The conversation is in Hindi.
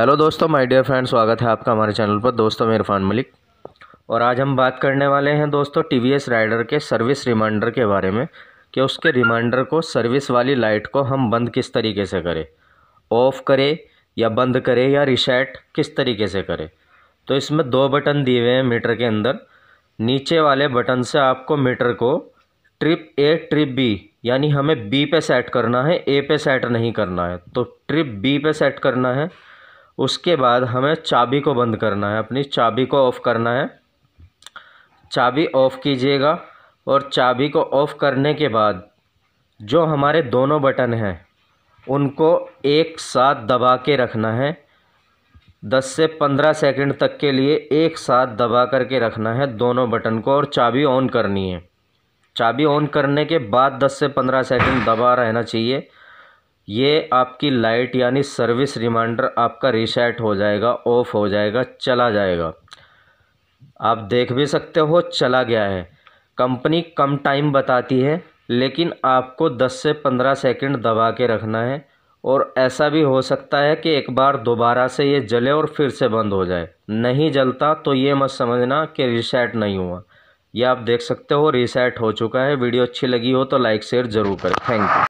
हेलो दोस्तों माय डियर फ्रेंड स्वागत है आपका हमारे चैनल पर दोस्तों मैं इरफान मलिक और आज हम बात करने वाले हैं दोस्तों टी वी एस राइडर के सर्विस रिमाइंडर के बारे में कि उसके रिमाइंडर को सर्विस वाली लाइट को हम बंद किस तरीके से करें ऑफ़ करें या बंद करें या रिसेट किस तरीके से करें तो इसमें दो बटन दिए हुए हैं मीटर के अंदर नीचे वाले बटन से आपको मीटर को ट्रिप ए ट्रिप बी यानी हमें बी पे सेट करना है ए पे सेट नहीं करना है तो ट्रिप बी पे सेट करना है उसके बाद हमें चाबी को बंद करना है अपनी चाबी को ऑफ़ करना है चाबी ऑफ़ कीजिएगा और चाबी को ऑफ़ करने के बाद जो हमारे दोनों बटन हैं उनको एक साथ दबा के रखना है दस से पंद्रह सेकंड तक के लिए एक साथ दबा करके रखना है दोनों बटन को और चाबी ऑन करनी है चाबी ऑन करने के बाद दस से पंद्रह सेकंड दबा रहना चाहिए ये आपकी लाइट यानी सर्विस रिमाइंडर आपका रिसेट हो जाएगा ऑफ़ हो जाएगा चला जाएगा आप देख भी सकते हो चला गया है कंपनी कम टाइम बताती है लेकिन आपको 10 से 15 सेकंड दबा के रखना है और ऐसा भी हो सकता है कि एक बार दोबारा से ये जले और फिर से बंद हो जाए नहीं जलता तो ये मत समझना कि रिसेट नहीं हुआ ये आप देख सकते हो रिसेट हो चुका है वीडियो अच्छी लगी हो तो लाइक शेयर ज़रूर करें थैंक यू